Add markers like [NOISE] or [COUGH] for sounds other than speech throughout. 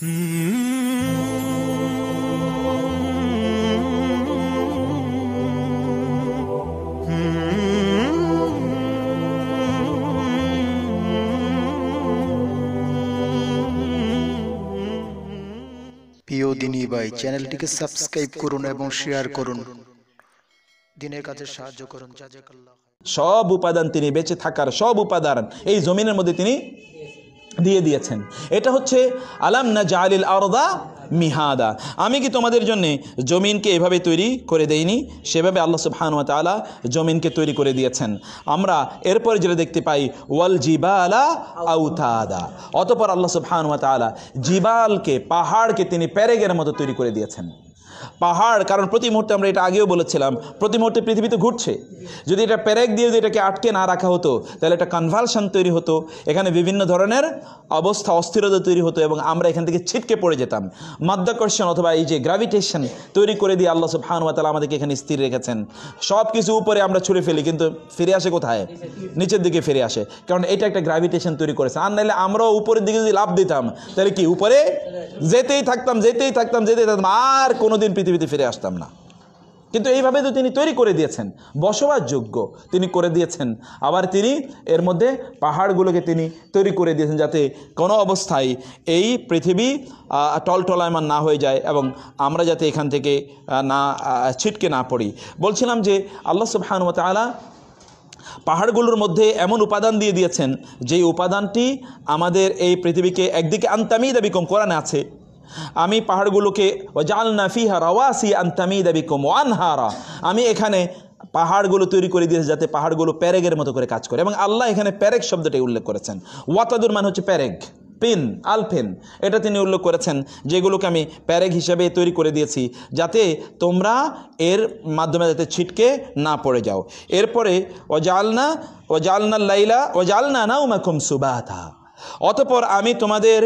প্রিয় দিনী ভাই চ্যানেলটিকে সাবস্ক্রাইব করুন এবং শেয়ার করুন দিনের কাজে সাহায্য করুন সব উপাদান তিনি বেঁচে থাকার সব উপাদান এই জমিনের মধ্যে তিনি দিয়ে দিয়েছেন এটা হচ্ছে আলাম না জালিল আরদা মিহাদা আমি কি তোমাদের জন্য জমিনকে এভাবে তৈরি করে দেইনি সেভাবে আল্লাহ সুবহানুয়া তালা জমিনকে তৈরি করে দিয়েছেন আমরা এরপরে যেটা দেখতে পাই ওয়াল আলা আউতাদা অতপর আল্লাহ সুবহানুয়া তালা জিবালকে পাহাড়কে তিনি প্যারেগের মতো তৈরি করে দিয়েছেন পাহাড় কারণ প্রতি মুহূর্তে আমরা এটা আগেও বলেছিলাম প্রতি মুহূর্তে পৃথিবীতে ঘুরছে যদি এটা প্যারেক দিয়ে যদি এটাকে আটকে না রাখা হতো তাহলে একটা কনভালশান তৈরি হতো এখানে বিভিন্ন ধরনের অবস্থা অস্থিরতা তৈরি হতো এবং আমরা এখান থেকে ছিটকে পড়ে যেতাম মাধ্যাকর্ষণ অথবা এই যে গ্র্যাভিটেশন তৈরি করে দিয়ে আল্লাহ সুবহানুয়াতাল আমাদেরকে এখানে স্থির রেখেছেন সব কিছু উপরে আমরা ছুড়ে ফেলি কিন্তু ফিরে আসে কোথায় নিচের দিকে ফিরে আসে কারণ এটা একটা গ্র্যাভিটেশন তৈরি করেছে আর নাহলে আমরাও উপরের দিকে যদি লাভ দিতাম তাহলে কি উপরে যেতেই থাকতাম যেতেই থাকতাম যেতেই থাকতাম আর কোনোদিন পৃথিবী পৃথিবীতে ফিরে আসতাম না কিন্তু এইভাবে তো তিনি তৈরি করে দিয়েছেন বসবাসযোগ্য তিনি করে দিয়েছেন আবার তিনি এর মধ্যে পাহাড়গুলোকে তিনি তৈরি করে দিয়েছেন যাতে কোনো অবস্থায় এই পৃথিবী টলটলায়মান না হয়ে যায় এবং আমরা যাতে এখান থেকে না ছিটকে না পড়ি বলছিলাম যে আল্লাহ সুবহানুমত আলা পাহাড়গুলোর মধ্যে এমন উপাদান দিয়ে দিয়েছেন যে উপাদানটি আমাদের এই পৃথিবীকে একদিকে আন্তামি দাবি কম কোরআনে আছে আমি পাহাড়গুলোকে জাল নাফিহা রাওয়াসি দাবি আবিকুম ওয়ানহারা আমি এখানে পাহাড়গুলো তৈরি করে দিয়েছে যাতে পাহাড়গুলো প্যারেগের মতো করে কাজ করে এবং আল্লাহ এখানে প্যারেগ শব্দটি উল্লেখ করেছেন ওয়াতাদুর মানে হচ্ছে প্যারেগ পিন আলফেন এটা তিনি উল্লেখ করেছেন যেগুলোকে আমি প্যারেগ হিসাবে তৈরি করে দিয়েছি যাতে তোমরা এর মাধ্যমে যাতে ছিটকে না পড়ে যাও এরপরে ওজালনা ওজালনা লাইলা ওজালনা না উমাকুম সুবাহা অতপর আমি তোমাদের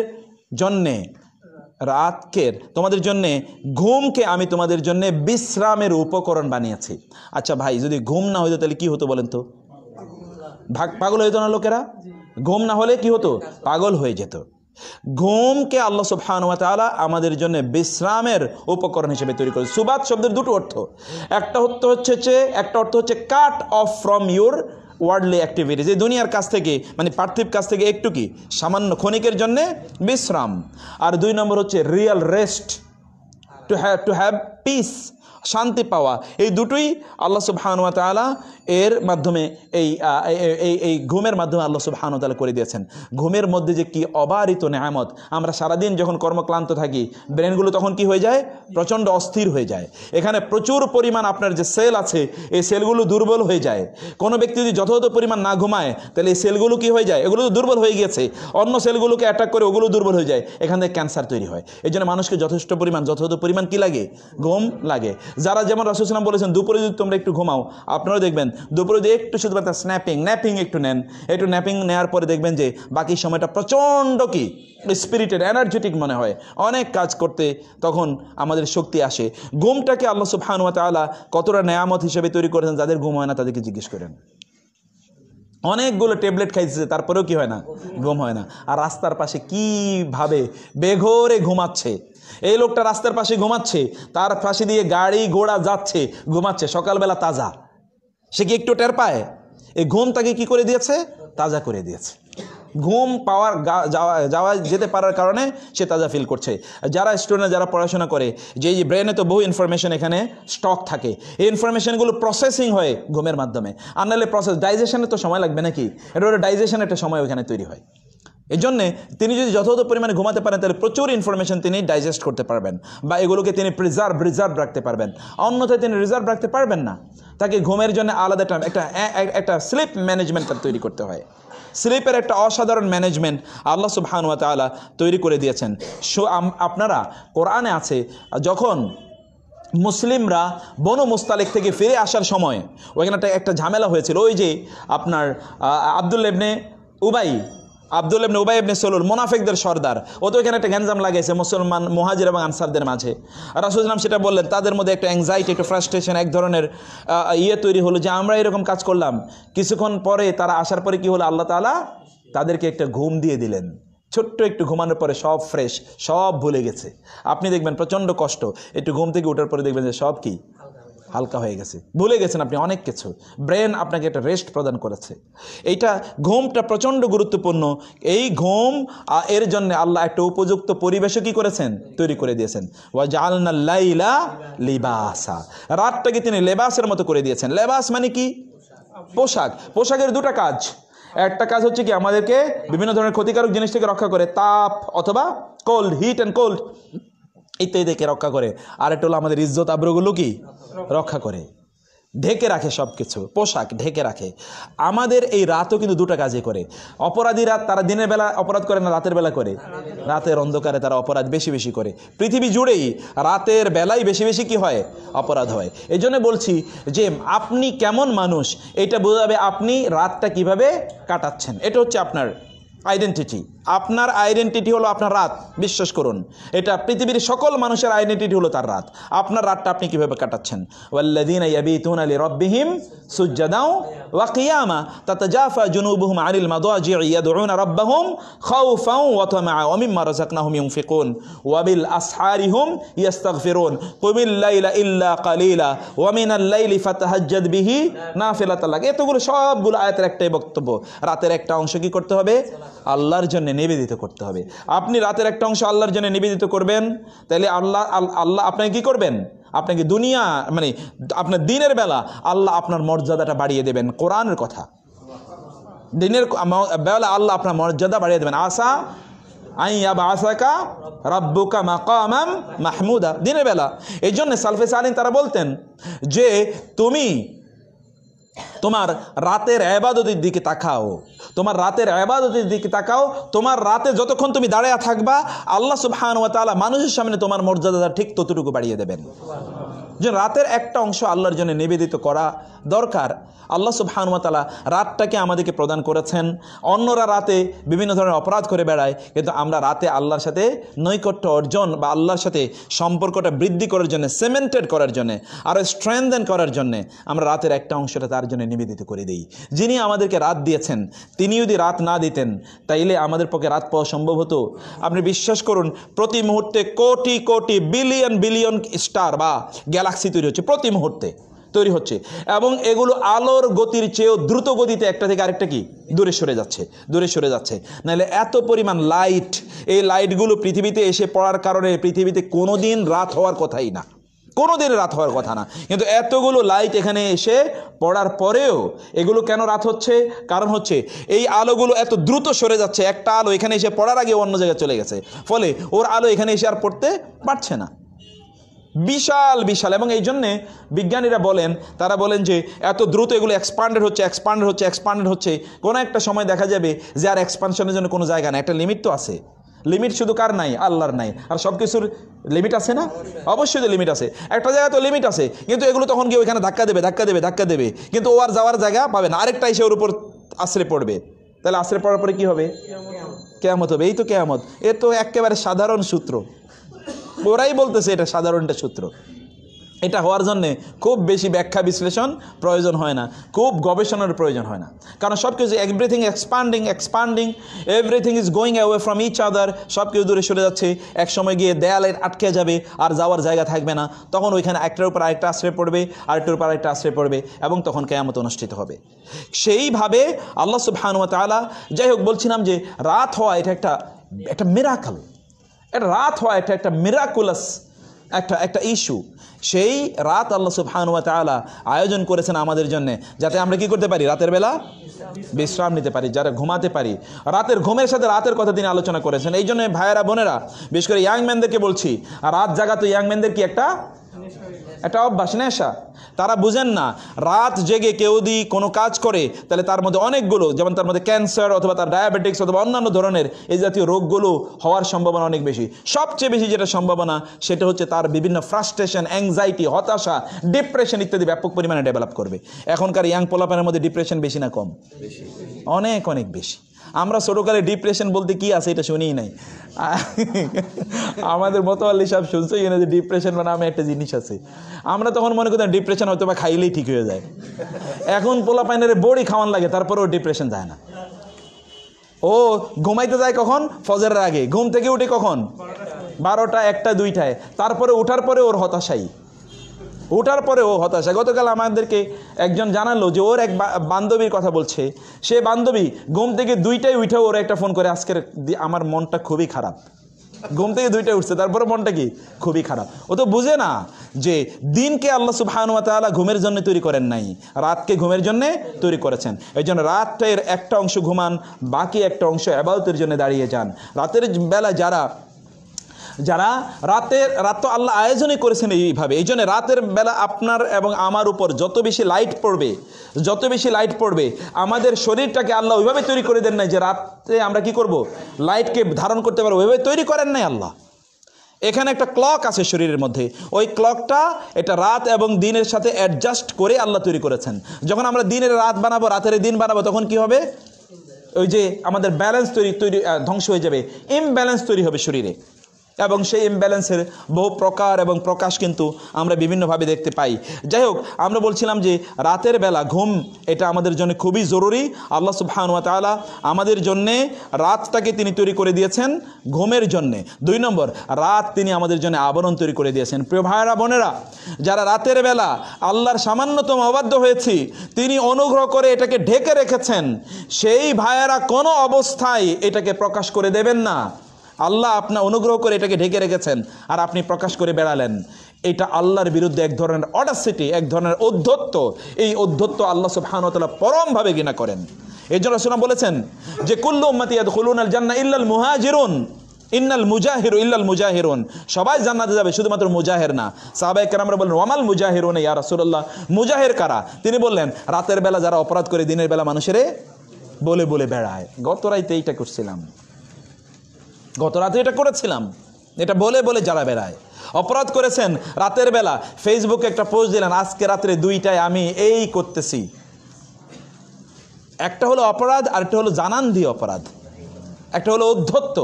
জন্যে রাতকের তোমাদের জন্যে ঘুমকে আমি তোমাদের জন্যে বিশ্রামের উপকরণ বানিয়েছি আচ্ছা ভাই যদি ঘুম না হইতো তাহলে কি হতো বলেন তো ভাগ পাগল হইতো না লোকেরা ঘুম না হলে কি হতো পাগল হয়ে যেত ঘুমকে আল্লাহ সুবহানুয়ালা আমাদের জন্য বিশ্রামের উপকরণ হিসেবে তৈরি করে সুবাদ শব্দের দুটো অর্থ একটা অর্থ হচ্ছে একটা অর্থ হচ্ছে cut off from your worldly activities এই দুনিয়ার কাছ থেকে মানে পার্থিব কাছ থেকে একটু কি সামান্য ক্ষণিকের জন্যে বিশ্রাম আর দুই নম্বর হচ্ছে real rest to have to have peace শান্তি পাওয়া এই দুটোই আল্লাহ সুবহানুয়া তালা এর মাধ্যমে এই এই এই ঘুমের মাধ্যমে আল্লাহ সুবহানু তালা করে দিয়েছেন ঘুমের মধ্যে যে কি অবারিত নেয়ামত আমরা সারাদিন যখন কর্মক্লান্ত থাকি ব্রেনগুলো তখন কি হয়ে যায় প্রচণ্ড অস্থির হয়ে যায় এখানে প্রচুর পরিমাণ আপনার যে সেল আছে এই সেলগুলো দুর্বল হয়ে যায় কোনো ব্যক্তি যদি যথাযথ পরিমাণ না ঘুমায় তাহলে এই সেলগুলো কি হয়ে যায় এগুলো তো দুর্বল হয়ে গেছে অন্য সেলগুলোকে অ্যাটাক করে ওগুলো দুর্বল হয়ে যায় এখান থেকে ক্যান্সার তৈরি হয় এই জন্য মানুষকে যথেষ্ট পরিমাণ যথাযথ পরিমাণ কি লাগে ঘুম লাগে যারা যেমন রাসুসালাম বলেছেন দুপুরে যদি তোমরা একটু ঘুমাও আপনারা দেখবেন দুপুরে যদি একটু শুধুমাত্র স্ন্যাপিং ন্যাপিং একটু নেন একটু ন্যাপিং নেওয়ার পরে দেখবেন যে বাকি সময়টা প্রচণ্ড কি স্পিরিটেড এনার্জেটিক মনে হয় অনেক কাজ করতে তখন আমাদের শক্তি আসে ঘুমটাকে আল্লাহ সুবহানুয়া তালা কতটা নেয়ামত হিসেবে তৈরি করেছেন যাদের ঘুম হয় না তাদেরকে জিজ্ঞেস করেন অনেকগুলো ট্যাবলেট খাইছে তারপরেও কি হয় না ঘুম হয় না আর রাস্তার পাশে কিভাবে বেঘরে ঘুমাচ্ছে এই লোকটা রাস্তার পাশে ঘুমাচ্ছে তার ফাঁসি দিয়ে গাড়ি ঘোড়া যাচ্ছে ঘুমাচ্ছে সকালবেলা তাজা সে কি একটু টের পায় এই ঘুম তাকে কি করে দিয়েছে তাজা করে দিয়েছে ঘুম পাওয়ার যাওয়া যাওয়া যেতে পারার কারণে সে তাজা ফিল করছে যারা স্টুডেন্ট যারা পড়াশোনা করে যে ব্রেনে তো বহু ইনফরমেশন এখানে স্টক থাকে এই ইনফরমেশনগুলো প্রসেসিং হয় ঘুমের মাধ্যমে আর নাহলে প্রসেস ডাইজেশনে তো সময় লাগবে নাকি এটা ডাইজেশনের একটা সময় ওখানে তৈরি হয় এই জন্যে তিনি যদি যথাযথ পরিমাণে ঘুমাতে পারেন তাহলে প্রচুর ইনফরমেশন তিনি ডাইজেস্ট করতে পারবেন বা এগুলোকে তিনি প্রিজার্ভ রিজার্ভ রাখতে পারবেন অন্যথায় তিনি রিজার্ভ রাখতে পারবেন না তাকে ঘুমের জন্য আলাদা টাইম একটা একটা স্লিপ ম্যানেজমেন্ট তার তৈরি করতে হয় স্লিপের একটা অসাধারণ ম্যানেজমেন্ট আল্লাহ সুবহানুয়া তালা তৈরি করে দিয়েছেন সো আপনারা কোরআনে আছে যখন মুসলিমরা বনু মুস্তালেক থেকে ফিরে আসার সময় ওইখানে একটা ঝামেলা হয়েছিল ওই যে আপনার আবদুল্লেবনে উবাই আব্দুল এবনে উবাই এবনে সলুল মোনাফেকদের সর্দার ও তো এখানে একটা গ্যাঞ্জাম লাগাইছে মুসলমান মহাজির এবং আনসারদের মাঝে রাসুলাম সেটা বললেন তাদের মধ্যে একটা অ্যাংজাইটি একটা ফ্রাস্ট্রেশন এক ধরনের ইয়ে তৈরি হলো যে আমরা এরকম কাজ করলাম কিছুক্ষণ পরে তারা আসার পরে কি হলো আল্লাহ তালা তাদেরকে একটা ঘুম দিয়ে দিলেন ছোট্ট একটু ঘুমানোর পরে সব ফ্রেশ সব ভুলে গেছে আপনি দেখবেন প্রচণ্ড কষ্ট একটু ঘুম থেকে ওঠার পরে দেখবেন যে সব কি হালকা হয়ে গেছে ভুলে গেছেন আপনি অনেক কিছু ব্রেন আপনাকে একটা রেস্ট প্রদান করেছে এইটা ঘুমটা প্রচণ্ড গুরুত্বপূর্ণ এই ঘুম এর জন্য আল্লাহ একটা উপযুক্ত পরিবেশও কী করেছেন তৈরি করে দিয়েছেন ওয়াজালনা লাইলা লিবাসা রাতটাকে তিনি লেবাসের মতো করে দিয়েছেন লেবাস মানে কি পোশাক পোশাকের দুটা কাজ একটা কাজ হচ্ছে কি আমাদেরকে বিভিন্ন ধরনের ক্ষতিকারক জিনিস থেকে রক্ষা করে তাপ অথবা কোল্ড হিট অ্যান্ড কোল্ড ইত্যাদিকে রক্ষা করে আর একটা হলো আমাদের ইজ্জত আব্রগুলো কি রক্ষা করে ঢেকে রাখে সব কিছু পোশাক ঢেকে রাখে আমাদের এই রাতও কিন্তু দুটা কাজে করে অপরাধীরা তারা দিনের বেলা অপরাধ করে না রাতের বেলা করে রাতের অন্ধকারে তারা অপরাধ বেশি বেশি করে পৃথিবী জুড়েই রাতের বেলায় বেশি বেশি কি হয় অপরাধ হয় এই বলছি যে আপনি কেমন মানুষ এটা বোঝাবে আপনি রাতটা কিভাবে কাটাচ্ছেন এটা হচ্ছে আপনার আইডেন্টিটি আপনার আইডেন্টিটি হলো আপনার রাত বিশ্বাস করুন এটা পৃথিবীর সকল মানুষের আইডেন্টিটি হলো তার রাত আপনার রাতটা আপনি কীভাবে কাটাচ্ছেন ওয়াল্লাদিন ইয়াবিতুন আলী রব্বিহিম সুজ্জাদাও ওয়াকিয়ামা তাতাজাফা জুনুবুহুম আনিল মাদওয়াজি ইয়াদউন রাব্বাহুম খাউফাও ওয়া তামাআ ওয়া মিম্মা রাযাকনাহুম ইউনফিকুন ওয়া বিল আসহারিহুম ইস্তাগফিরুন কুমিল লাইলা ইল্লা কালিলা ওয়া মিনাল লাইলি ফাতাহাজ্জাদ বিহি নাফিলাতাল্লাহ এতগুলো সবগুলো আয়াতের একটাই বক্তব্য রাতের একটা অংশ কি করতে হবে আল্লাহর জন্য নিবেদিত করতে হবে আপনি রাতের একটা অংশ আল্লাহর জন্য নিবেদিত করবেন তাহলে আল্লাহ আল্লাহ আপনাকে কি করবেন আপনাকে দুনিয়া মানে আপনার দিনের বেলা আল্লাহ আপনার মর্যাদাটা বাড়িয়ে দেবেন কোরআনের কথা দিনের বেলা আল্লাহ আপনার মর্যাদা বাড়িয়ে দেবেন আশা আই আসাকা রাব্বুকা মাকামাম মাহমুদা দিনের বেলা এই জন্য সালফেস সালিন তারা বলতেন যে তুমি তোমার রাতের আবাদতির দিকে তাকাও তোমার রাতের আবাদতির দিকে তাকাও তোমার রাতে যতক্ষণ তুমি দাঁড়ায় থাকবা আল্লাহ সুবহান ওয়া তালা মানুষের সামনে তোমার মর্যাদাটা ঠিক ততটুকু বাড়িয়ে দেবেন যে রাতের একটা অংশ আল্লাহর জন্য নিবেদিত করা দরকার আল্লাহ হানুমাতালা রাতটাকে আমাদেরকে প্রদান করেছেন অন্যরা রাতে বিভিন্ন ধরনের অপরাধ করে বেড়ায় কিন্তু আমরা রাতে আল্লাহর সাথে নৈকট্য অর্জন বা আল্লাহর সাথে সম্পর্কটা বৃদ্ধি করার জন্য সেমেন্টেড করার জন্যে আরও স্ট্রেংদেন করার জন্যে আমরা রাতের একটা অংশটা তার জন্য নিবেদিত করে দিই যিনি আমাদেরকে রাত দিয়েছেন তিনি যদি রাত না দিতেন তাইলে আমাদের পক্ষে রাত পাওয়া সম্ভব হতো আপনি বিশ্বাস করুন প্রতি মুহূর্তে crore crore billion billion star বা গ্যালাক্সি তৈরি হচ্ছে প্রতি মুহূর্তে তৈরি হচ্ছে এবং এগুলো আলোর গতির চেয়েও দ্রুত গতিতে একটা থেকে আরেকটা কি দূরে সরে যাচ্ছে দূরে সরে যাচ্ছে নাহলে এত পরিমাণ লাইট এই লাইটগুলো পৃথিবীতে এসে পড়ার কারণে পৃথিবীতে কোনো দিন রাত হওয়ার কথাই না কোনো দিন রাত হওয়ার কথা না কিন্তু এতগুলো লাইট এখানে এসে পড়ার পরেও এগুলো কেন রাত হচ্ছে কারণ হচ্ছে এই আলোগুলো এত দ্রুত সরে যাচ্ছে একটা আলো এখানে এসে পড়ার আগে অন্য জায়গায় চলে গেছে ফলে ওর আলো এখানে এসে আর পড়তে পারছে না বিশাল বিশাল এবং এই জন্যে বিজ্ঞানীরা বলেন তারা বলেন যে এত দ্রুত এগুলো এক্সপান্ডেড হচ্ছে এক্সপান্ডেড হচ্ছে এক্সপান্ডেড হচ্ছে কোনো একটা সময় দেখা যাবে যে আর এক্সপানশনের জন্য কোনো জায়গা নেই একটা লিমিট তো আছে লিমিট শুধু কার নাই আল্লাহর নাই আর সব কিছুর লিমিট আছে না অবশ্যই তো লিমিট আছে একটা জায়গায় তো লিমিট আছে কিন্তু এগুলো তখন গিয়ে ওইখানে ধাক্কা দেবে ধাক্কা দেবে ধাক্কা দেবে কিন্তু ও আর যাওয়ার জায়গা পাবে না আরেকটা এসে ওর উপর আশ্রে পড়বে তাহলে আশ্রে পড়ার পরে কী হবে কেয়ামত হবে এই তো কেয়ামত এ তো একেবারে সাধারণ সূত্র ওরাই বলতেছে এটা সাধারণ একটা সূত্র এটা হওয়ার জন্যে খুব বেশি ব্যাখ্যা বিশ্লেষণ প্রয়োজন হয় না খুব গবেষণার প্রয়োজন হয় না কারণ সব কিছু everything expanding expanding everything is going away from each other সব কিছু দূরে সরে যাচ্ছে এক সময় গিয়ে দেয়ালে আটকে যাবে আর যাওয়ার জায়গা থাকবে না তখন ওইখানে একটার উপর আরেকটা আশ্রয় পড়বে আরেকটার উপর আরেকটা আশ্রয় পড়বে এবং তখন কেয়ামত অনুষ্ঠিত হবে সেইভাবে আল্লাহ সুফানুমাত যাই হোক বলছিলাম যে রাত হওয়া এটা একটা একটা মেরাকাল এটা রাত হওয়া এটা একটা মিরাকুলাস একটা একটা ইস্যু সেই রাত আল্লাহ সুবহানুয়া তালা আয়োজন করেছেন আমাদের জন্য যাতে আমরা কি করতে পারি রাতের বেলা বিশ্রাম নিতে পারি যারা ঘুমাতে পারি রাতের ঘুমের সাথে রাতের কথা তিনি আলোচনা করেছেন এই জন্য ভাইয়েরা বোনেরা বিশেষ করে ইয়াংম্যানদেরকে বলছি আর রাত জাগা তো ইয়াংম্যানদের কি একটা এটা অভ্যাস নেশা তারা বুঝেন না রাত জেগে কেউ যদি কোনো কাজ করে তাহলে তার মধ্যে অনেকগুলো যেমন তার মধ্যে ক্যান্সার অথবা তার ডায়াবেটিক্স অথবা অন্যান্য ধরনের এই জাতীয় রোগগুলো হওয়ার সম্ভাবনা অনেক বেশি সবচেয়ে বেশি যেটা সম্ভাবনা সেটা হচ্ছে তার বিভিন্ন ফ্রাস্ট্রেশন অ্যাংজাইটি হতাশা ডিপ্রেশন ইত্যাদি ব্যাপক পরিমাণে ডেভেলপ করবে এখনকার ইয়াং পোলাপানের মধ্যে ডিপ্রেশন বেশি না কম অনেক অনেক বেশি আমরা ছোটোকালে ডিপ্রেশন বলতে কি আছে এটা শুনিই নাই আমাদের মতোয়াল্লি সব শুনছেই না যে ডিপ্রেশন নামে মানে একটা জিনিস আছে আমরা তখন মনে করতাম ডিপ্রেশন হয়তো বা খাইলেই ঠিক হয়ে যায় এখন পোলা পাইনারে বড়ি খাওয়ান লাগে তারপরেও ডিপ্রেশন যায় না ও ঘুমাইতে যায় কখন ফজের আগে ঘুম থেকে উঠে কখন বারোটা একটা দুইটায় তারপরে উঠার পরে ওর হতাশাই ওঠার পরে ও হতাশা গতকাল আমাদেরকে একজন জানালো যে ওর এক বান্ধবীর কথা বলছে সে বান্ধবী ঘুম থেকে দুইটাই উঠে ওর একটা ফোন করে আজকের আমার মনটা খুবই খারাপ ঘুম থেকে দুইটাই উঠছে তারপরে মনটা কি খুবই খারাপ ও তো বুঝে না যে দিনকে আল্লাহ সুবাহানুয়া তালা ঘুমের জন্য তৈরি করেন নাই রাতকে ঘুমের জন্যে তৈরি করেছেন এই জন্য রাতটার একটা অংশ ঘুমান বাকি একটা অংশ অ্যাবাউতের জন্য দাঁড়িয়ে যান রাতের বেলা যারা যারা রাতের রাত তো আল্লাহ আয়োজনই করেছেন এইভাবে এই জন্য রাতের বেলা আপনার এবং আমার উপর যত বেশি লাইট পড়বে যত বেশি লাইট পড়বে আমাদের শরীরটাকে আল্লাহ ওইভাবে তৈরি করে দেন নাই যে রাতে আমরা কি করব লাইটকে ধারণ করতে পারবো ওইভাবে তৈরি করেন নাই আল্লাহ এখানে একটা ক্লক আছে শরীরের মধ্যে ওই ক্লকটা এটা রাত এবং দিনের সাথে অ্যাডজাস্ট করে আল্লাহ তৈরি করেছেন যখন আমরা দিনের রাত বানাবো রাতের দিন বানাবো তখন কি হবে ওই যে আমাদের ব্যালেন্স তৈরি তৈরি ধ্বংস হয়ে যাবে ইমব্যালেন্স তৈরি হবে শরীরে এবং সেই ইম্ব্যালেন্সের বহু প্রকার এবং প্রকাশ কিন্তু আমরা বিভিন্নভাবে দেখতে পাই যাই হোক আমরা বলছিলাম যে রাতের বেলা ঘুম এটা আমাদের জন্য খুবই জরুরি আল্লাহ সুবহানুয়া তালা আমাদের জন্যে রাতটাকে তিনি তৈরি করে দিয়েছেন ঘুমের জন্যে দুই নম্বর রাত তিনি আমাদের জন্য আবরণ তৈরি করে দিয়েছেন প্রিয় ভাইরা বোনেরা যারা রাতের বেলা আল্লাহর সামান্যতম অবাধ্য হয়েছি তিনি অনুগ্রহ করে এটাকে ঢেকে রেখেছেন সেই ভাইয়েরা কোনো অবস্থায় এটাকে প্রকাশ করে দেবেন না আল্লাহ আপনার অনুগ্রহ করে এটাকে ঢেকে রেখেছেন আর আপনি প্রকাশ করে বেড়ালেন এটা আল্লাহর বিরুদ্ধে এক ধরনের অডাসিটি এক ধরনের অধ্যত্ত এই অধ্যত্ত আল্লাহ সুবহানতালা পরমভাবে ঘৃণা করেন এই জন্য সোনা বলেছেন যে কুল্লু উম্মাতিয়াদ খুলুন আল জান্না ইল্লাল মুহাজিরুন ইন্নাল মুজাহির ইল্লাল মুজাহিরুন সবাই জান্নাতে যাবে শুধুমাত্র মুজাহের না সাহাবাই আমরা বললেন ওয়ামাল মুজাহিরুন ইয়া রাসূলুল্লাহ মুজাহের কারা তিনি বললেন রাতের বেলা যারা অপরাধ করে দিনের বেলা মানুষের বলে বলে বেড়ায় গত রাইতে এইটা করছিলাম গত রাতে এটা করেছিলাম এটা বলে বলে যারা বেড়ায় অপরাধ করেছেন রাতের বেলা ফেসবুকে একটা পোস্ট দিলেন আজকে রাত্রে দুইটায় আমি এই করতেছি একটা হলো অপরাধ আর একটা হলো জানান দিয়ে অপরাধ একটা হলো অধ্যত্ত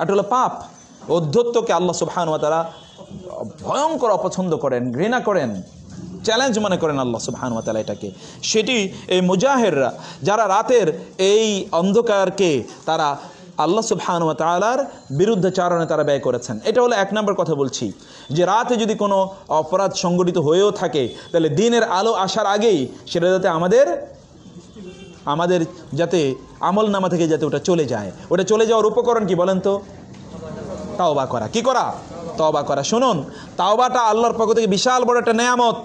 একটা হলো পাপ অধ্যত্তকে আল্লাহ সুবাহানুয়া তারা ভয়ঙ্কর অপছন্দ করেন ঘৃণা করেন চ্যালেঞ্জ মনে করেন আল্লাহ সুবহানুয়া তালা এটাকে সেটি এই মুজাহেররা যারা রাতের এই অন্ধকারকে তারা আল্লাহ সুবহানুয়া তালার চারণে তারা ব্যয় করেছেন এটা হলো এক নম্বর কথা বলছি যে রাতে যদি কোনো অপরাধ সংগঠিত হয়েও থাকে তাহলে দিনের আলো আসার আগেই সেটা যাতে আমাদের আমাদের যাতে আমল নামা থেকে যাতে ওটা চলে যায় ওটা চলে যাওয়ার উপকরণ কি বলেন তো তাওবা করা কি করা তাওবা করা শুনুন তাওবাটা আল্লাহর পক্ষ থেকে বিশাল বড় একটা নেয়ামত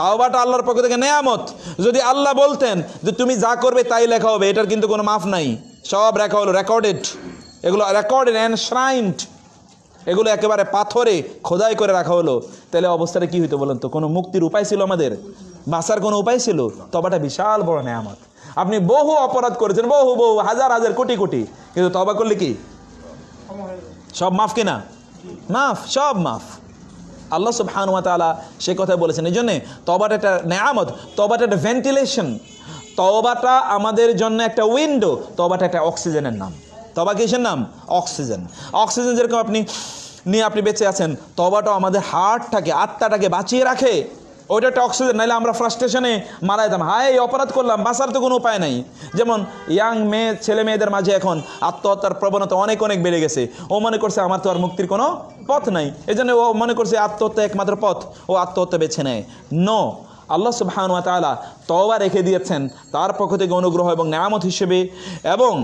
তাওবাটা আল্লাহর পক্ষ থেকে নেয়ামত যদি আল্লাহ বলতেন যে তুমি যা করবে তাই লেখা হবে এটার কিন্তু কোনো মাফ নাই সব রাখা হলো রেকর্ডেড এগুলো রেকর্ডেড শ্রাইন্ড এগুলো একেবারে পাথরে খোদাই করে রাখা হলো তাহলে অবস্থাটা কী হইতো বলেন তো কোনো মুক্তির উপায় ছিল আমাদের বাঁচার কোনো উপায় ছিল তবাটা বিশাল বড় নেয়ামত আপনি বহু অপরাধ করেছেন বহু বহু হাজার হাজার কোটি কোটি কিন্তু তবা করলে কি সব মাফ কিনা মাফ সব মাফ আল্লাহ সুবহানুয়া তালা সে কথা বলেছেন এই জন্যে তবাটা একটা নেয়ামত তবাটা একটা ভেন্টিলেশন তবাটা আমাদের জন্য একটা উইন্ডো তবাটা একটা অক্সিজেনের নাম তবা কিসের নাম অক্সিজেন অক্সিজেন যেরকম আপনি নিয়ে আপনি বেঁচে আছেন তবাটাও আমাদের হার্টটাকে আত্মাটাকে বাঁচিয়ে রাখে ওইটা একটা অক্সিজেন নাহলে আমরা ফ্রাস্ট্রেশনে মারা যেতাম হায় এই অপরাধ করলাম বাঁচার তো কোনো উপায় নাই যেমন ইয়াং মেয়ে ছেলে মেয়েদের মাঝে এখন আত্মহত্যার প্রবণতা অনেক অনেক বেড়ে গেছে ও মনে করছে আমার তো আর মুক্তির কোনো পথ নাই এজন্য ও মনে করছে আত্মহত্যা একমাত্র পথ ও আত্মহত্যা বেছে নেয় ন আল্লাহ সুবাহানুয়া তালা তওবা রেখে দিয়েছেন তার পক্ষ থেকে অনুগ্রহ এবং নেয়ামত হিসেবে এবং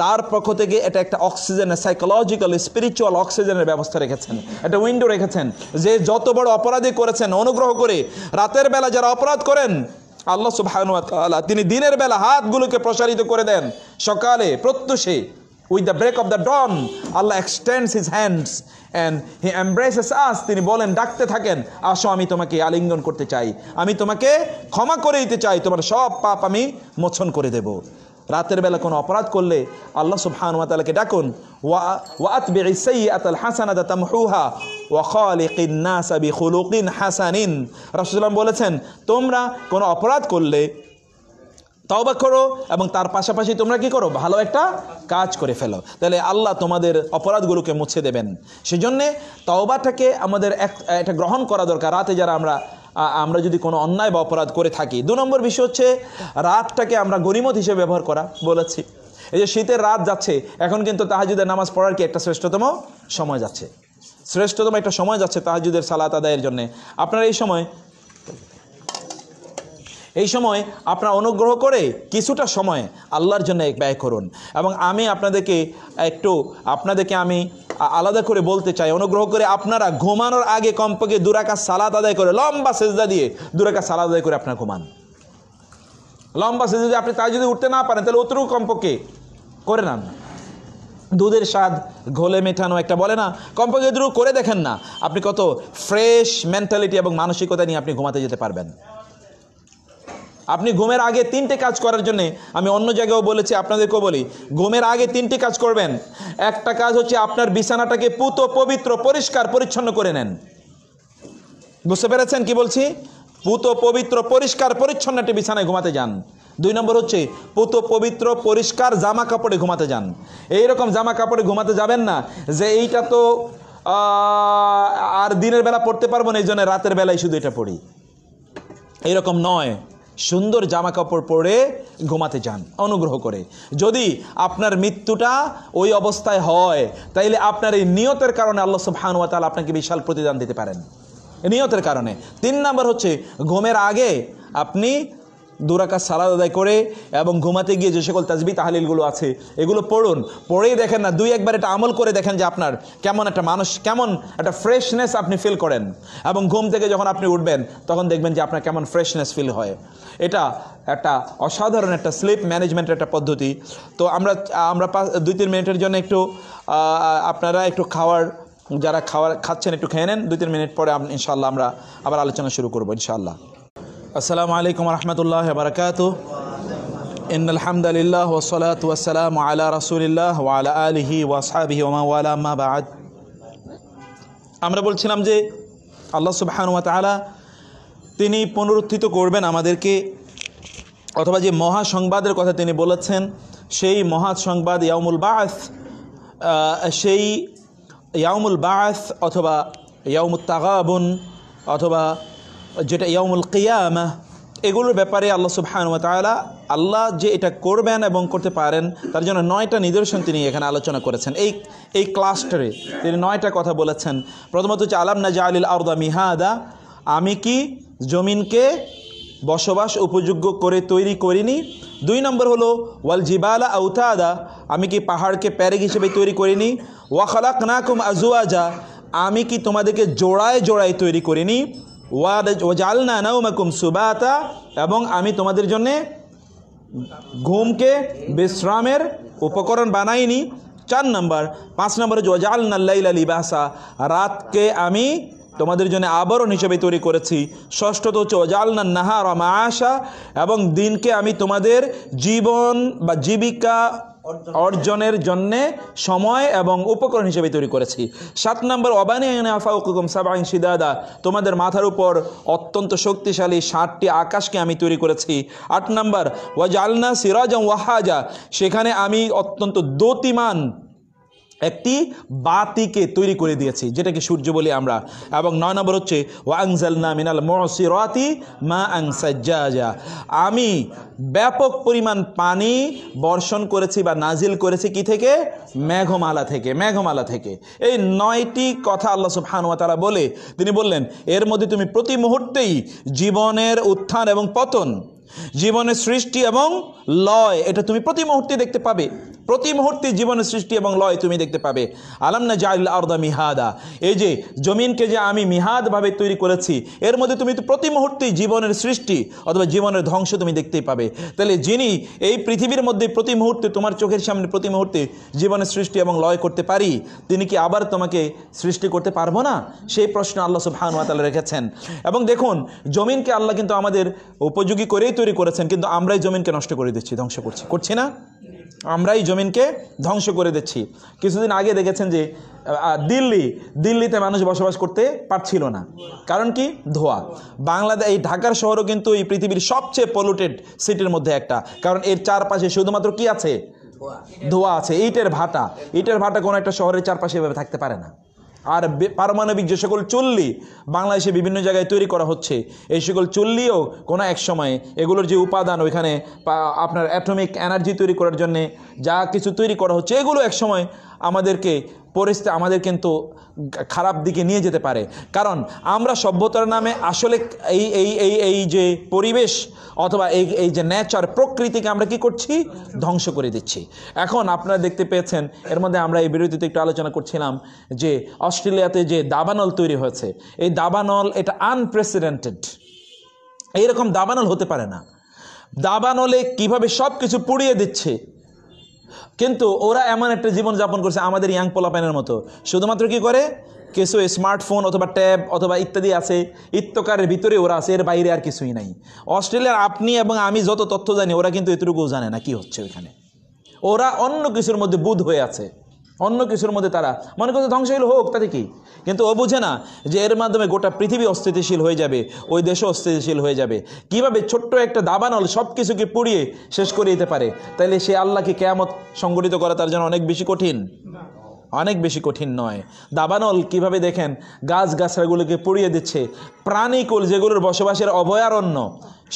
তার পক্ষ থেকে এটা একটা অক্সিজেনের সাইকোলজিক্যাল স্পিরিচুয়াল অক্সিজেনের ব্যবস্থা রেখেছেন একটা উইন্ডো রেখেছেন যে যত বড় অপরাধী করেছেন অনুগ্রহ করে রাতের বেলা যারা অপরাধ করেন আল্লাহ সুবাহানুয়া তাআলা তিনি দিনের বেলা হাতগুলোকে প্রসারিত করে দেন সকালে প্রত্যুষে with the break of the dawn Allah extends his hands and he embraces us তিনি বলেন ডাকতে থাকেন আসো আমি তোমাকে আলিঙ্গন করতে চাই আমি তোমাকে ক্ষমা করে দিতে চাই তোমার সব পাপ আমি মোছন করে দেব রাতের বেলা কোনো অপরাধ করলে আল্লাহ সুবহান ওয়া তাআলাকে ডাকুন ওয়া ওয়াতবি সাইয়াতাল হাসানাতা তামহুহা ওয়া খালিকিন নাস বিখুলুকিন হাসানিন রাসূলুল্লাহ বলেছেন তোমরা কোনো অপরাধ করলে তাওবা করো এবং তার পাশাপাশি তোমরা কি করো ভালো একটা কাজ করে ফেলো তাহলে আল্লাহ তোমাদের অপরাধগুলোকে মুছে দেবেন সেজন্যে তওবাটাকে আমাদের এক এটা গ্রহণ করা দরকার রাতে যারা আমরা আমরা যদি কোনো অন্যায় বা অপরাধ করে থাকি দু নম্বর বিষয় হচ্ছে রাতটাকে আমরা গরিমত হিসেবে ব্যবহার করা বলেছি এই যে শীতের রাত যাচ্ছে এখন কিন্তু তাহাজুদের নামাজ পড়ার কি একটা শ্রেষ্ঠতম সময় যাচ্ছে শ্রেষ্ঠতম একটা সময় যাচ্ছে তাহাজুদের সালাত আদায়ের জন্য আপনারা এই সময় এই সময় আপনারা অনুগ্রহ করে কিছুটা সময় আল্লাহর জন্য ব্যয় করুন এবং আমি আপনাদেরকে একটু আপনাদেরকে আমি আলাদা করে বলতে চাই অনুগ্রহ করে আপনারা ঘুমানোর আগে কমপক্ষে দুরাকা সালাদ আদায় করে লম্বা সেজদা দিয়ে দুরাকা সালাদ আদায় করে আপনারা ঘুমান লম্বা সেজদা যদি আপনি তাই যদি উঠতে না পারেন তাহলে অতটুকু কমপক্ষে করে নেন দুধের স্বাদ ঘোলে মেঠানো একটা বলে না কমপক্ষে দুটো করে দেখেন না আপনি কত ফ্রেশ মেন্টালিটি এবং মানসিকতা নিয়ে আপনি ঘুমাতে যেতে পারবেন আপনি ঘুমের আগে তিনটে কাজ করার জন্য আমি অন্য জায়গায়ও বলেছি আপনাদেরকেও বলি ঘুমের আগে তিনটি কাজ করবেন একটা কাজ হচ্ছে আপনার বিছানাটাকে পুত পবিত্র পরিষ্কার পরিচ্ছন্ন করে নেন বুঝতে পেরেছেন কি বলছি পুত পবিত্র পরিষ্কার পরিচ্ছন্ন একটি বিছানায় ঘুমাতে যান দুই নম্বর হচ্ছে পুত পবিত্র পরিষ্কার জামা কাপড়ে ঘুমাতে যান এই রকম জামা কাপড়ে ঘুমাতে যাবেন না যে এইটা তো আর দিনের বেলা পড়তে পারবো না এই জন্য রাতের বেলায় শুধু এটা পড়ি এইরকম নয় সুন্দর জামা কাপড় পরে ঘুমাতে যান অনুগ্রহ করে যদি আপনার মৃত্যুটা ওই অবস্থায় হয় তাইলে আপনার এই নিয়তের কারণে আল্লাহ সুবহানুয়া তাল আপনাকে বিশাল প্রতিদান দিতে পারেন নিয়তের কারণে তিন নাম্বার হচ্ছে ঘুমের আগে আপনি দুরাকা সালাদ আদায় করে এবং ঘুমাতে গিয়ে যে সকল তাজবি তাহালিলগুলো আছে এগুলো পড়ুন পড়েই দেখেন না দুই একবার এটা আমল করে দেখেন যে আপনার কেমন একটা মানুষ কেমন একটা ফ্রেশনেস আপনি ফিল করেন এবং ঘুম থেকে যখন আপনি উঠবেন তখন দেখবেন যে আপনার কেমন ফ্রেশনেস ফিল হয় এটা একটা অসাধারণ একটা স্লিপ ম্যানেজমেন্টের একটা পদ্ধতি তো আমরা আমরা দুই তিন মিনিটের জন্য একটু আপনারা একটু খাওয়ার যারা খাওয়ার খাচ্ছেন একটু খেয়ে নেন দুই তিন মিনিট পরে ইনশাল্লাহ আমরা আবার আলোচনা শুরু করবো ইনশাল্লাহ আসসালামু আলাইকুম রহমতুল্লাহ বারকাত ان ওসলাত ওসালাম আলা রসুলিল্লাহ ওয়ালা আলহি الله وعلى اله আমরা বলছিলাম যে আল্লাহ সুবহান তালা তিনি পুনরুত্থিত করবেন আমাদেরকে অথবা যে মহা সংবাদের কথা তিনি বলেছেন সেই মহা সংবাদ ইয়ামুল বাস সেই ইয়ামুল বাস অথবা ইয়ামুল তাগাবুন অথবা যেটা ইয়ামুল কিয়ামা এগুলোর ব্যাপারে আল্লাহ সুবহানুয়া তালা আল্লাহ যে এটা করবেন এবং করতে পারেন তার জন্য নয়টা নিদর্শন তিনি এখানে আলোচনা করেছেন এই এই ক্লাস্টারে তিনি নয়টা কথা বলেছেন প্রথমত হচ্ছে আলাম না জালিল আরদা মিহাদা আমি কি জমিনকে বসবাস উপযোগ্য করে তৈরি করিনি দুই নম্বর হলো ওয়াল জিবালা আউতাদা আমি কি পাহাড়কে প্যারেক হিসেবে তৈরি করিনি ওয়াখালাক নাকুম আজুয়াজা আমি কি তোমাদেরকে জোড়ায় জোড়ায় তৈরি করিনি ওয়াজালনা নাউমাকুম সুবাতা এবং আমি তোমাদের জন্যে ঘুমকে বিশ্রামের উপকরণ বানাইনি চার নম্বর পাঁচ নম্বর ওয়াজাল নাল্লাইলা লিবাসা রাতকে আমি তোমাদের জন্য আবরণ হিসেবে তৈরি করেছি ষষ্ঠত হচ্ছে ওজালনা নাহার মাশা এবং দিনকে আমি তোমাদের জীবন বা জীবিকা অর্জনের জন্যে সময় এবং উপকরণ হিসেবে তৈরি করেছি সাত নম্বর অবানি আফাউকুম সাবাইন সিদাদা তোমাদের মাথার উপর অত্যন্ত শক্তিশালী ষাটটি আকাশকে আমি তৈরি করেছি আট নম্বর আলনা সিরাজ ওয়াহাজা সেখানে আমি অত্যন্ত দতিমান একটি বাতিকে তৈরি করে দিয়েছি যেটাকে সূর্য বলি আমরা এবং নয় নম্বর হচ্ছে ওয়াংজালনা মিনাল মহসিরাতি মা আং আমি ব্যাপক পরিমাণ পানি বর্ষণ করেছি বা নাজিল করেছি কি থেকে মেঘমালা থেকে মেঘমালা থেকে এই নয়টি কথা আল্লাহ সুবহানুয়া তারা বলে তিনি বললেন এর মধ্যে তুমি প্রতি মুহূর্তেই জীবনের উত্থান এবং পতন জীবনের সৃষ্টি এবং লয় এটা তুমি প্রতি মুহূর্তে দেখতে পাবে প্রতি মুহূর্তে জীবনের সৃষ্টি এবং লয় তুমি দেখতে পাবে আলাম না জাইল আর্দা মিহাদা এই যে জমিনকে যে আমি মিহাদভাবে তৈরি করেছি এর মধ্যে তুমি প্রতি মুহূর্তেই জীবনের সৃষ্টি অথবা জীবনের ধ্বংস তুমি দেখতেই পাবে তাহলে যিনি এই পৃথিবীর মধ্যে প্রতি মুহূর্তে তোমার চোখের সামনে প্রতি মুহূর্তে জীবনের সৃষ্টি এবং লয় করতে পারি তিনি কি আবার তোমাকে সৃষ্টি করতে পারবো না সেই প্রশ্ন আল্লাহ সুবহান ওয়াতাল রেখেছেন এবং দেখুন জমিনকে আল্লাহ কিন্তু আমাদের উপযোগী করেই তৈরি করেছেন কিন্তু আমরাই জমিনকে নষ্ট করে দিচ্ছি ধ্বংস করছি করছি না আমরাই জমিনকে ধ্বংস করে দিচ্ছি কিছুদিন আগে দেখেছেন যে দিল্লি দিল্লিতে মানুষ বসবাস করতে পারছিল না কারণ কি ধোয়া বাংলাদেশ এই ঢাকার শহরও কিন্তু এই পৃথিবীর সবচেয়ে পলুটেড সিটির মধ্যে একটা কারণ এর চারপাশে শুধুমাত্র কি আছে ধোয়া আছে ইটের ভাটা ইটের ভাটা কোনো একটা শহরের চারপাশে এভাবে থাকতে পারে না আর পারমাণবিক যে সকল চুল্লি বাংলাদেশে বিভিন্ন জায়গায় তৈরি করা হচ্ছে এই সকল চুল্লিও কোনো এক সময়ে এগুলোর যে উপাদান ওইখানে আপনার অ্যাটমিক এনার্জি তৈরি করার জন্যে যা কিছু তৈরি করা হচ্ছে এগুলো এক সময় আমাদেরকে পরিস্থিতি আমাদের কিন্তু খারাপ দিকে নিয়ে যেতে পারে কারণ আমরা সভ্যতার নামে আসলে এই এই এই এই যে পরিবেশ অথবা এই এই যে ন্যাচার প্রকৃতিকে আমরা কি করছি ধ্বংস করে দিচ্ছি এখন আপনারা দেখতে পেয়েছেন এর মধ্যে আমরা এই বিরতিতে একটু আলোচনা করছিলাম যে অস্ট্রেলিয়াতে যে দাবানল তৈরি হয়েছে এই দাবানল এটা আনপ্রেসিডেন্টেড এইরকম দাবানল হতে পারে না দাবানলে কিভাবে সব কিছু পুড়িয়ে দিচ্ছে কিন্তু ওরা এমন একটা জীবন যাপন করছে আমাদের ইয়াং পোলাপাইনের মতো শুধুমাত্র কি করে কিছু স্মার্টফোন অথবা ট্যাব অথবা ইত্যাদি আছে ইত্যকারের ভিতরে ওরা আছে এর বাইরে আর কিছুই নাই অস্ট্রেলিয়ার আপনি এবং আমি যত তথ্য জানি ওরা কিন্তু এতটুকুও জানে না কি হচ্ছে ওইখানে ওরা অন্য কিছুর মধ্যে বুধ হয়ে আছে অন্য কিছুর মধ্যে তারা মনে করছে ধ্বংসশীল হোক তাতে কি কিন্তু ও বুঝে না যে এর মাধ্যমে গোটা পৃথিবী অস্থিতিশীল হয়ে যাবে ওই দেশও অস্থিতিশীল হয়ে যাবে কিভাবে ছোট্ট একটা দাবানল সব কিছুকে পুড়িয়ে শেষ করে দিতে পারে তাইলে সে আল্লাহকে কেয়ামত সংগঠিত করা তার জন্য অনেক বেশি কঠিন অনেক বেশি কঠিন নয় দাবানল কিভাবে দেখেন গাছ গাছড়াগুলোকে পুড়িয়ে দিচ্ছে প্রাণীকুল যেগুলোর বসবাসের অভয়ারণ্য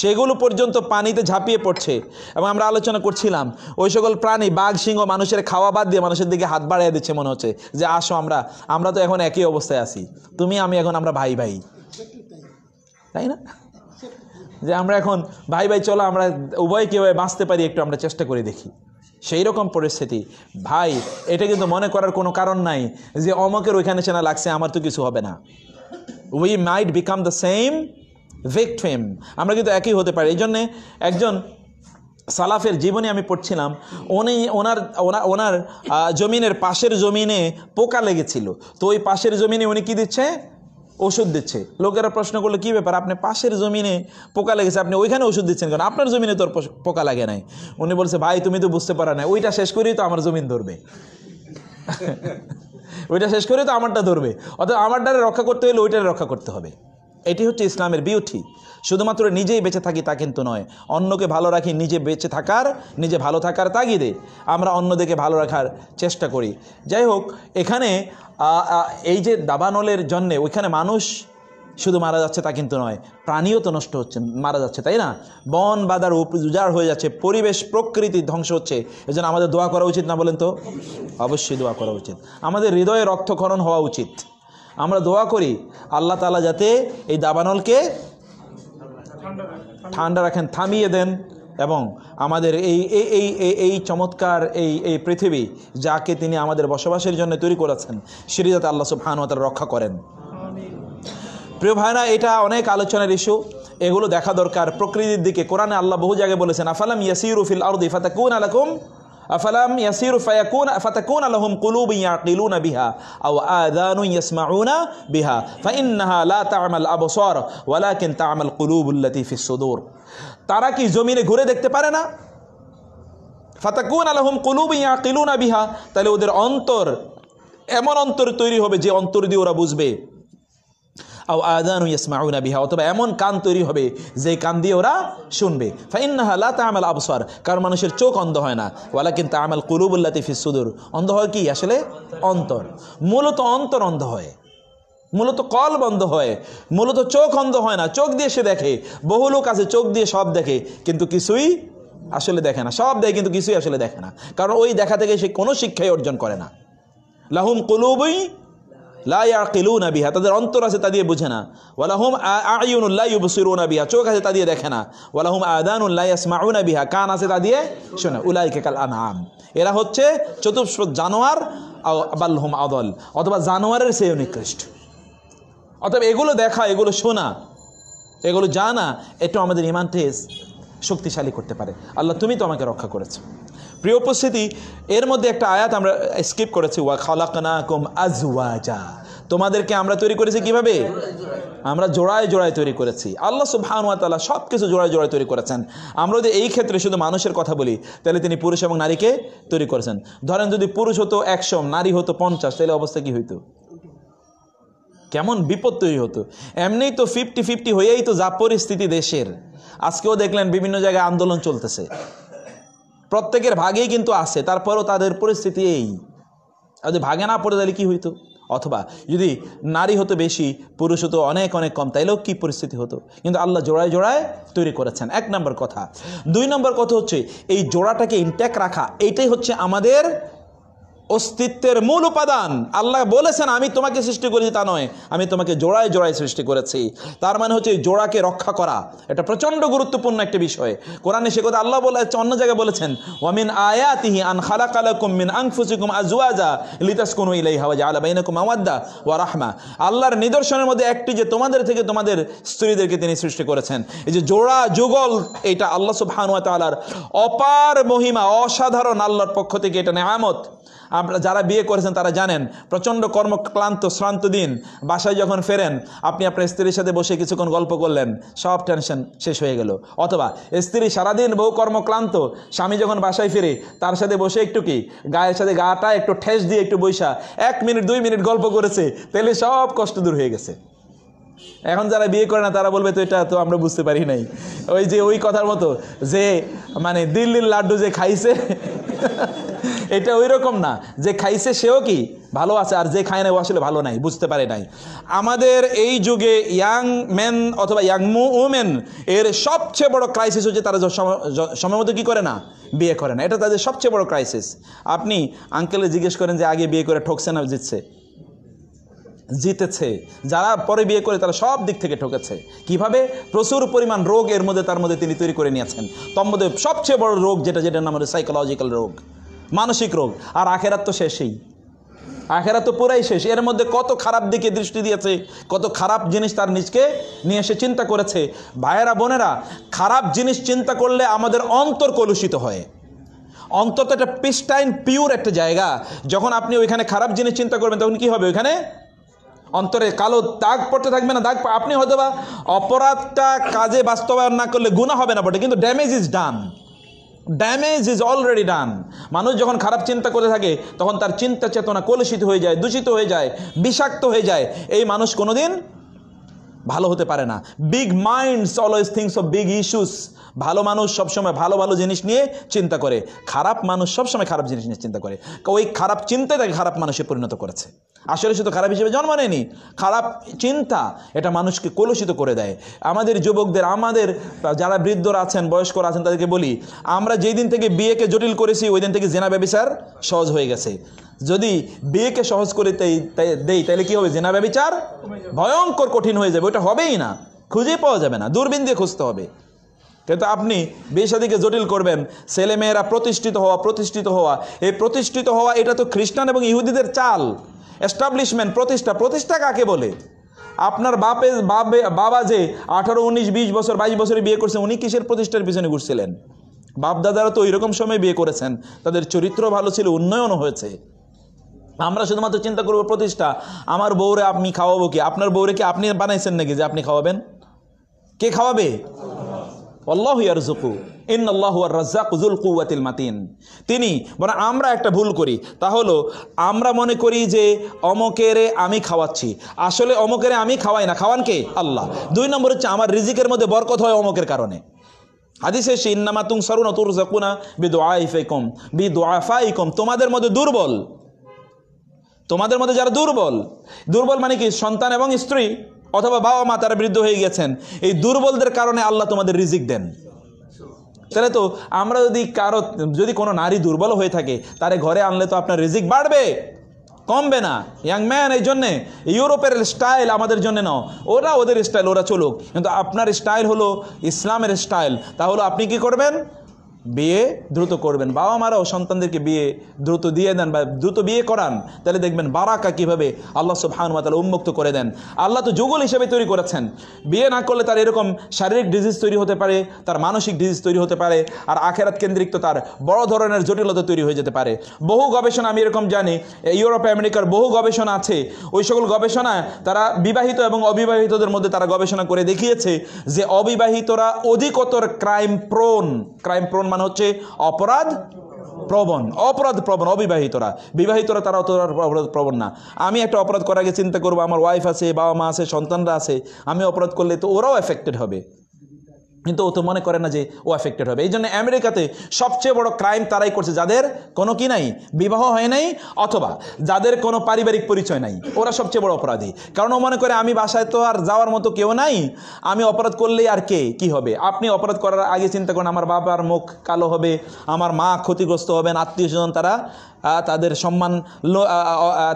সেগুলো পর্যন্ত পানিতে ঝাঁপিয়ে পড়ছে এবং আমরা আলোচনা করছিলাম ওই সকল প্রাণী বাঘ সিংহ মানুষের খাওয়া বাদ দিয়ে মানুষের দিকে হাত বাড়িয়ে দিচ্ছে মনে হচ্ছে যে আসো আমরা আমরা তো এখন একই অবস্থায় আছি তুমি আমি এখন আমরা ভাই ভাই তাই না যে আমরা এখন ভাই ভাই চলো আমরা উভয় কেউ বাঁচতে পারি একটু আমরা চেষ্টা করে দেখি সেই রকম পরিস্থিতি ভাই এটা কিন্তু মনে করার কোনো কারণ নাই যে অমকের ওইখানে চেনা লাগছে আমার তো কিছু হবে না we might become the same victim আমরা কিন্তু একই হতে পারি এই জন্যে একজন সালাফের জীবনে আমি পড়ছিলাম উনি ওনার ওনার জমিনের পাশের জমিনে পোকা লেগেছিল তো ওই পাশের জমিনে উনি কী দিচ্ছে ওষুধ দিচ্ছে লোকেরা প্রশ্ন করলো কী ব্যাপার আপনি পাশের জমিনে পোকা লেগেছে আপনি ওইখানে ওষুধ দিচ্ছেন কারণ আপনার জমিনে তোর পোকা লাগে নাই উনি বলছে ভাই তুমি তো বুঝতে পারা না ওইটা শেষ করেই তো আমার জমিন ধরবে [LAUGHS] ওইটা শেষ করে তো আমারটা ধরবে অর্থাৎ আমারটা রক্ষা করতে হলে ওইটারে রক্ষা করতে হবে এটি হচ্ছে ইসলামের বিউটি শুধুমাত্র নিজেই বেঁচে থাকি তা কিন্তু নয় অন্যকে ভালো রাখি নিজে বেঁচে থাকার নিজে ভালো থাকার তাগিদে আমরা অন্যদেরকে ভালো রাখার চেষ্টা করি যাই হোক এখানে এই যে দাবানলের জন্যে ওইখানে মানুষ শুধু মারা যাচ্ছে তা কিন্তু নয় প্রাণীও তো নষ্ট হচ্ছে মারা যাচ্ছে তাই না বন বাদার উপজাড় হয়ে যাচ্ছে পরিবেশ প্রকৃতি ধ্বংস হচ্ছে এজন্য আমাদের দোয়া করা উচিত না বলেন তো অবশ্যই দোয়া করা উচিত আমাদের হৃদয়ে রক্তক্ষরণ হওয়া উচিত আমরা দোয়া করি আল্লাহ তালা যাতে এই দাবানলকে ঠান্ডা রাখেন থামিয়ে দেন এবং আমাদের এই এই এই চমৎকার এই এই পৃথিবী যাকে তিনি আমাদের বসবাসের জন্য তৈরি করেছেন সেটি যাতে আল্লাহ সুফহানতার রক্ষা করেন প্রিয় ভাইরা এটা অনেক আলোচনার ইস্যু এগুলো দেখা দরকার প্রকৃতির দিকে কোরআনে আল্লাহ বহু জায়গায় বলেছেন আফালাম ইয়াসিরুফিল আরদি কুন আলাকুম আফালাম ইয়াসিরু ফায়াকুন ফাতাকুন আলহম কুলুব ইয়াকিলুনা বিহা আও আদানু ইয়াসমাউনা বিহা ফাইন্নাহা লা তা'মাল আবসার ওয়ালাকিন তা'মাল কুলুবুল্লাতি ফিস সুদূর তারা কি জমিনে ঘুরে দেখতে পারে না ফাতাকুন আলহম কুলুব ইয়াকিলুনা বিহা তাহলে ওদের অন্তর এমন অন্তর তৈরি হবে যে অন্তর দিয়ে ওরা বুঝবে আও আদানু ইয়াসমাউনা বিহা অথবা এমন কান তৈরি হবে যে কান দিয়ে ওরা শুনবে ফাইন্নাহা লা তাআমাল আবসার কারণ মানুষের চোখ অন্ধ হয় না ওয়ালাকিন তাআমাল কুলুবুল্লাতি ফিস সুদুর অন্ধ হয় কি আসলে অন্তর মূলত অন্তর অন্ধ হয় মূলত কল বন্ধ হয় মূলত চোখ অন্ধ হয় না চোখ দিয়ে সে দেখে বহু লোক আছে চোখ দিয়ে সব দেখে কিন্তু কিছুই আসলে দেখে না সব দেখে কিন্তু কিছুই আসলে দেখে না কারণ ওই দেখা থেকে সে কোনো শিক্ষাই অর্জন করে না লাহুম কুলুবই লাউনা বিহা তাদের অন্তর আছে তা দিয়ে বুঝে না ওয়ালাহুম আইনুল্লাহসিরুনা বিহা চোখ আছে তা দিয়ে দেখে না ওয়ালাহুম আদানুল্লাহমাউনা বিহা কান আছে তা দিয়ে শোনে উলাইকে কেকাল আনাম এরা হচ্ছে চতুর্শ জানোয়ার আবাল্লুম আদল অথবা জানোয়ারের সে নিকৃষ্ট অতএব এগুলো দেখা এগুলো শোনা এগুলো জানা এটা আমাদের ইমান ইমানকে শক্তিশালী করতে পারে আল্লাহ তুমি তো আমাকে রক্ষা করেছো প্রিয় উপস্থিতি এর মধ্যে একটা আয়াত আমরা স্কিপ করেছি ওয়া খালাকনা আজওয়াজা তোমাদেরকে আমরা তৈরি করেছি কিভাবে আমরা জোড়ায় জোড়ায় তৈরি করেছি আল্লাহ সুবাহানুয়াতালা সব কিছু জোড়ায় জোড়ায় তৈরি করেছেন আমরা যদি এই ক্ষেত্রে শুধু মানুষের কথা বলি তাহলে তিনি পুরুষ এবং নারীকে তৈরি করেছেন ধরেন যদি পুরুষ হতো একশো নারী হতো পঞ্চাশ তাহলে অবস্থা কি হইতো কেমন বিপদ তৈরি হতো এমনিই তো ফিফটি ফিফটি হয়েই তো যা পরিস্থিতি দেশের আজকেও দেখলেন বিভিন্ন জায়গায় আন্দোলন চলতেছে প্রত্যেকের ভাগেই কিন্তু আসে তারপরও তাদের পরিস্থিতি এই যদি ভাগে না পড়ে তাহলে কী হইতো অথবা যদি নারী হতো বেশি পুরুষ হতো অনেক অনেক কম তাইলেও কী পরিস্থিতি হতো কিন্তু আল্লাহ জোড়ায় জোড়ায় তৈরি করেছেন এক নম্বর কথা দুই নম্বর কথা হচ্ছে এই জোড়াটাকে ইনট্যাক রাখা এইটাই হচ্ছে আমাদের অস্তিত্বের মূল উপাদান আল্লাহ বলেছেন আমি তোমাকে সৃষ্টি করেছি তা নয় আমি তোমাকে জোড়ায় জোড়ায় সৃষ্টি করেছি তার মানে হচ্ছে জোড়াকে রক্ষা করা এটা প্রচণ্ড গুরুত্বপূর্ণ একটি বিষয় কোরআনে সে কথা আল্লাহ বলে অন্য জায়গায় বলেছেন ওয়ামিন আয়াতিহি আন খালাক কালা মিন আংফুসিকুম আজুয়াজা লিতাস কোনো ইলাই হাওয়া জা আলা বাইনাকুম আমাদ্দা ও রাহমা আল্লাহর নিদর্শনের মধ্যে একটি যে তোমাদের থেকে তোমাদের স্ত্রীদেরকে তিনি সৃষ্টি করেছেন এই যে জোড়া যুগল এটা আল্লাহ সুবহান ওয়া অপার মহিমা অসাধারণ আল্লাহর পক্ষ থেকে এটা নেয়ামত আপনারা যারা বিয়ে করেছেন তারা জানেন প্রচণ্ড কর্মক্লান্ত শ্রান্ত দিন বাসায় যখন ফেরেন আপনি আপনার স্ত্রীর সাথে বসে কিছুক্ষণ গল্প করলেন সব টেনশন শেষ হয়ে গেল অথবা স্ত্রী সারাদিন বহু কর্মক্লান্ত স্বামী যখন বাসায় ফিরে তার সাথে বসে একটু কি গায়ের সাথে গাটা একটু ঠেস দিয়ে একটু বৈশা এক মিনিট দুই মিনিট গল্প করেছে তাহলে সব কষ্ট দূর হয়ে গেছে এখন যারা বিয়ে করে না তারা বলবে তো এটা তো আমরা বুঝতে পারি নাই ওই যে ওই কথার মতো যে মানে দিল্লির লাড্ডু যে খাইছে এটা ওই রকম না যে খাইছে সেও কি ভালো আছে আর যে খায় না ও আসলে ভালো নাই বুঝতে পারে নাই আমাদের এই যুগে ইয়াং ম্যান অথবা ইয়াং উমেন এর সবচেয়ে বড় ক্রাইসিস হচ্ছে তারা সময় মতো কী করে না বিয়ে করে না এটা তাদের সবচেয়ে বড় ক্রাইসিস আপনি আঙ্কেলে জিজ্ঞেস করেন যে আগে বিয়ে করে ঠকছে না জিতছে জিতেছে যারা পরে বিয়ে করে তারা সব দিক থেকে ঠকেছে কিভাবে প্রচুর পরিমাণ রোগ এর মধ্যে তার মধ্যে তিনি তৈরি করে নিয়েছেন তন্মধ্যে সবচেয়ে বড় রোগ যেটা যেটা নাম হলো সাইকোলজিক্যাল রোগ মানসিক রোগ আর আখেরাত তো শেষেই আখেরা তো পুরাই শেষ এর মধ্যে কত খারাপ দিকে দৃষ্টি দিয়েছে কত খারাপ জিনিস তার নিজকে নিয়ে এসে চিন্তা করেছে ভাইয়েরা বোনেরা খারাপ জিনিস চিন্তা করলে আমাদের অন্তর কলুষিত হয় অন্তত একটা পিস্টাইন পিওর একটা জায়গা যখন আপনি ওইখানে খারাপ জিনিস চিন্তা করবেন তখন কি হবে ওইখানে অন্তরে কালো দাগ পড়তে থাকবে না দাগ আপনি হয়তো বা অপরাধটা কাজে বাস্তবায়ন না করলে গুণা হবে না বটে কিন্তু damage is done damage is already done মানুষ যখন খারাপ চিন্তা করে থাকে তখন তার চিন্তা চেতনা কলুষিত হয়ে যায় দূষিত হয়ে যায় বিষাক্ত হয়ে যায় এই মানুষ কোনোদিন ভালো হতে পারে না big minds always things of big issues ভালো মানুষ সবসময় ভালো ভালো জিনিস নিয়ে চিন্তা করে খারাপ মানুষ সবসময় খারাপ জিনিস নিয়ে চিন্তা করে ওই খারাপ চিন্তাই তাকে খারাপ মানুষে পরিণত করেছে আসলে সে তো খারাপ হিসেবে জন্ম নেয়নি খারাপ চিন্তা এটা মানুষকে কলুষিত করে দেয় আমাদের যুবকদের আমাদের যারা বৃদ্ধরা আছেন বয়স্করা আছেন তাদেরকে বলি আমরা যেই দিন থেকে বিয়েকে জটিল করেছি ওই দিন থেকে জেনা ব্যবচার সহজ হয়ে গেছে যদি বিয়েকে সহজ করে দেই তাহলে কি হবে জেনা ব্যবচার ভয়ঙ্কর কঠিন হয়ে যাবে ওটা হবেই না খুঁজে পাওয়া যাবে না দূরবীন দিয়ে খুঁজতে হবে কিন্তু আপনি বিয়ে জটিল করবেন ছেলেমেয়েরা প্রতিষ্ঠিত হওয়া প্রতিষ্ঠিত হওয়া এই প্রতিষ্ঠিত হওয়া এটা তো খ্রিস্টান এবং ইহুদিদের চাল এস্টাবলিশমেন্ট প্রতিষ্ঠা প্রতিষ্ঠা কাকে বলে আপনার বাপে বাপে বাবা যে আঠারো উনিশ বিশ বছর বাইশ বছরে বিয়ে করছেন উনি কিসের প্রতিষ্ঠার পিছনে ঘুরছিলেন বাপদাদারা তো ওইরকম সময় বিয়ে করেছেন তাদের চরিত্র ভালো ছিল উন্নয়নও হয়েছে আমরা শুধুমাত্র চিন্তা করবো প্রতিষ্ঠা আমার বউরে আপনি খাওয়াবো কি আপনার বউরে কি আপনি বানাইছেন নাকি যে আপনি খাওয়াবেন কে খাওয়াবে আল্লাহ ইয়ারজুকু ইন আল্লাহ রাজ্জাকুজুল কুয়াতিল মাতিন তিনি মানে আমরা একটা ভুল করি তা হলো আমরা মনে করি যে অমকেরে আমি খাওয়াচ্ছি আসলে অমকেরে আমি খাওয়াই না খাওয়ান কে আল্লাহ দুই নম্বর হচ্ছে আমার রিজিকের মধ্যে বরকত হয় অমকের কারণে হাদিসে সে ইন্নামা তুং সরু সারুন তুর জাকুনা বি দোয়াইফেকম বি দোয়াফাইকম তোমাদের মধ্যে দুর্বল তোমাদের মধ্যে যারা দুর্বল দুর্বল মানে কি সন্তান এবং স্ত্রী অথবা বাবা মা তারা বৃদ্ধ হয়ে গেছেন এই দুর্বলদের কারণে আল্লাহ তোমাদের রিজিক দেন তাহলে তো আমরা যদি কারো যদি কোনো নারী দুর্বল হয়ে থাকে তারে ঘরে আনলে তো আপনার রিজিক বাড়বে কমবে না ইয়াং ম্যান এই জন্যে ইউরোপের স্টাইল আমাদের জন্য নাও ওরা ওদের স্টাইল ওরা চলুক কিন্তু আপনার স্টাইল হলো ইসলামের স্টাইল তাহলে আপনি কি করবেন বিয়ে দ্রুত করবেন বাবা মারাও সন্তানদেরকে বিয়ে দ্রুত দিয়ে দেন বা দ্রুত বিয়ে করান তাহলে দেখবেন বারাকা কীভাবে আল্লাহ সুবহানুয়া তালা উন্মুক্ত করে দেন আল্লাহ তো যুগল হিসেবে তৈরি করেছেন বিয়ে না করলে তার এরকম শারীরিক ডিজিজ তৈরি হতে পারে তার মানসিক ডিজিজ তৈরি হতে পারে আর আখেরাত কেন্দ্রিক তো তার বড় ধরনের জটিলতা তৈরি হয়ে যেতে পারে বহু গবেষণা আমি এরকম জানি ইউরোপ আমেরিকার বহু গবেষণা আছে ওই সকল গবেষণায় তারা বিবাহিত এবং অবিবাহিতদের মধ্যে তারা গবেষণা করে দেখিয়েছে যে অবিবাহিতরা অধিকতর ক্রাইম প্রোন ক্রাইম প্রোন মানে হচ্ছে অপরাধ প্রবণ অপরাধ প্রবণ অবিবাহিতরা বিবাহিতরা তারা অতটা অপরাধ প্রবণ না আমি একটা অপরাধ করার আগে চিন্তা করবো আমার ওয়াইফ আছে বাবা মা আছে সন্তানরা আছে আমি অপরাধ করলে তো ওরাও এফেক্টেড হবে কিন্তু ও তো মনে করে না যে ও অ্যাফেক্টেড হবে এই জন্য আমেরিকাতে সবচেয়ে বড় ক্রাইম তারাই করছে যাদের কোনো কি নাই বিবাহ হয় নাই অথবা যাদের কোনো পারিবারিক পরিচয় নাই ওরা সবচেয়ে বড় অপরাধী কারণ ও মনে করে আমি বাসায় তো আর যাওয়ার মতো কেউ নাই আমি অপরাধ করলেই আর কে কি হবে আপনি অপরাধ করার আগে চিন্তা করেন আমার বাবার মুখ কালো হবে আমার মা ক্ষতিগ্রস্ত হবেন আত্মীয় স্বজন তারা তাদের সম্মান